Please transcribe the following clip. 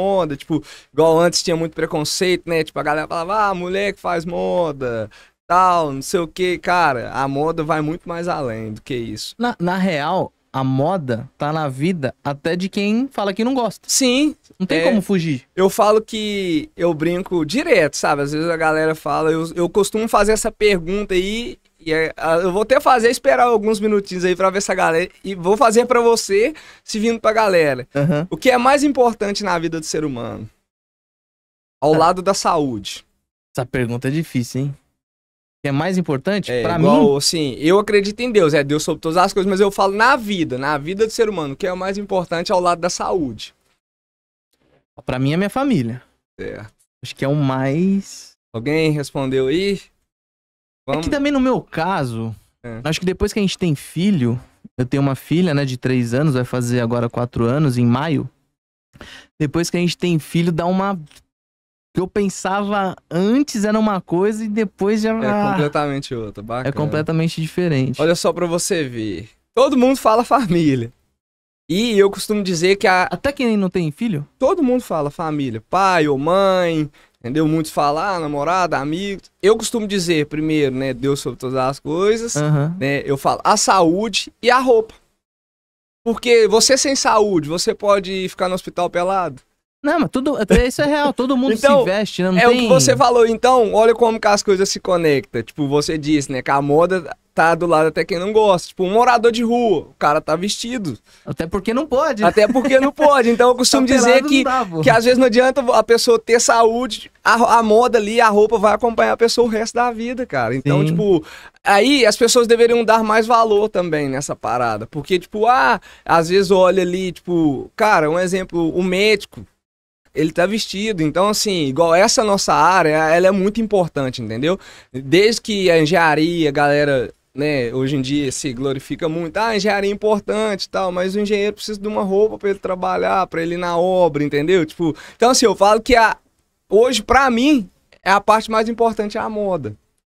moda, tipo, igual antes tinha muito preconceito, né? Tipo, a galera falava, ah, mulher que faz moda, tal, não sei o que, cara. A moda vai muito mais além do que isso. Na, na real, a moda tá na vida até de quem fala que não gosta. Sim. Não tem é, como fugir. Eu falo que eu brinco direto, sabe? Às vezes a galera fala, eu, eu costumo fazer essa pergunta aí e é, ah, eu vou até fazer esperar alguns minutinhos aí para ver essa galera. E vou fazer para você, se vindo pra galera. Uhum. O que é mais importante na vida do ser humano? Ao ah. lado da saúde. Essa pergunta é difícil, hein? é mais importante? É, para mim. Assim, eu acredito em Deus, é Deus sobre todas as coisas, mas eu falo na vida, na vida do ser humano, o que é o mais importante ao lado da saúde. Para mim é minha família. Certo. É. Acho que é o mais. Alguém respondeu aí? Vamos... É que também no meu caso, é. acho que depois que a gente tem filho, eu tenho uma filha, né, de três anos, vai fazer agora quatro anos, em maio. Depois que a gente tem filho, dá uma. que eu pensava antes era uma coisa e depois já. É ah. completamente outra, é bacana. É completamente diferente. Olha só pra você ver. Todo mundo fala família. E eu costumo dizer que a. Até quem não tem filho? Todo mundo fala família. Pai ou mãe, Entendeu? Muitos falar, ah, namorada, amigo. Eu costumo dizer, primeiro, né, Deus sobre todas as coisas, uhum. né? Eu falo a saúde e a roupa. Porque você sem saúde, você pode ficar no hospital pelado. Não, mas tudo, isso é real, todo mundo então, se veste, né? Não é tem... o que você falou, então, olha como que as coisas se conectam. Tipo, você disse, né, que a moda tá do lado até quem não gosta. Tipo, um morador de rua, o cara tá vestido. Até porque não pode. Até porque não pode. Então eu tá costumo tá dizer que, dá, que às vezes não adianta a pessoa ter saúde, a, a, moda ali, a roupa vai acompanhar a pessoa o resto da vida, cara. Então, Sim. tipo, aí as pessoas deveriam dar mais valor também nessa parada. Porque, tipo, ah, às vezes olha ali, tipo, cara, um exemplo, o médico, ele tá vestido. Então, assim, igual essa nossa área, ela é muito importante, entendeu? Desde que a engenharia, a galera né, hoje em dia se glorifica muito, ah, engenharia é importante tal, mas o engenheiro precisa de uma roupa para ele trabalhar, para ele ir na obra, entendeu? Tipo, então assim, eu falo que a, hoje para mim é a parte mais importante é a moda.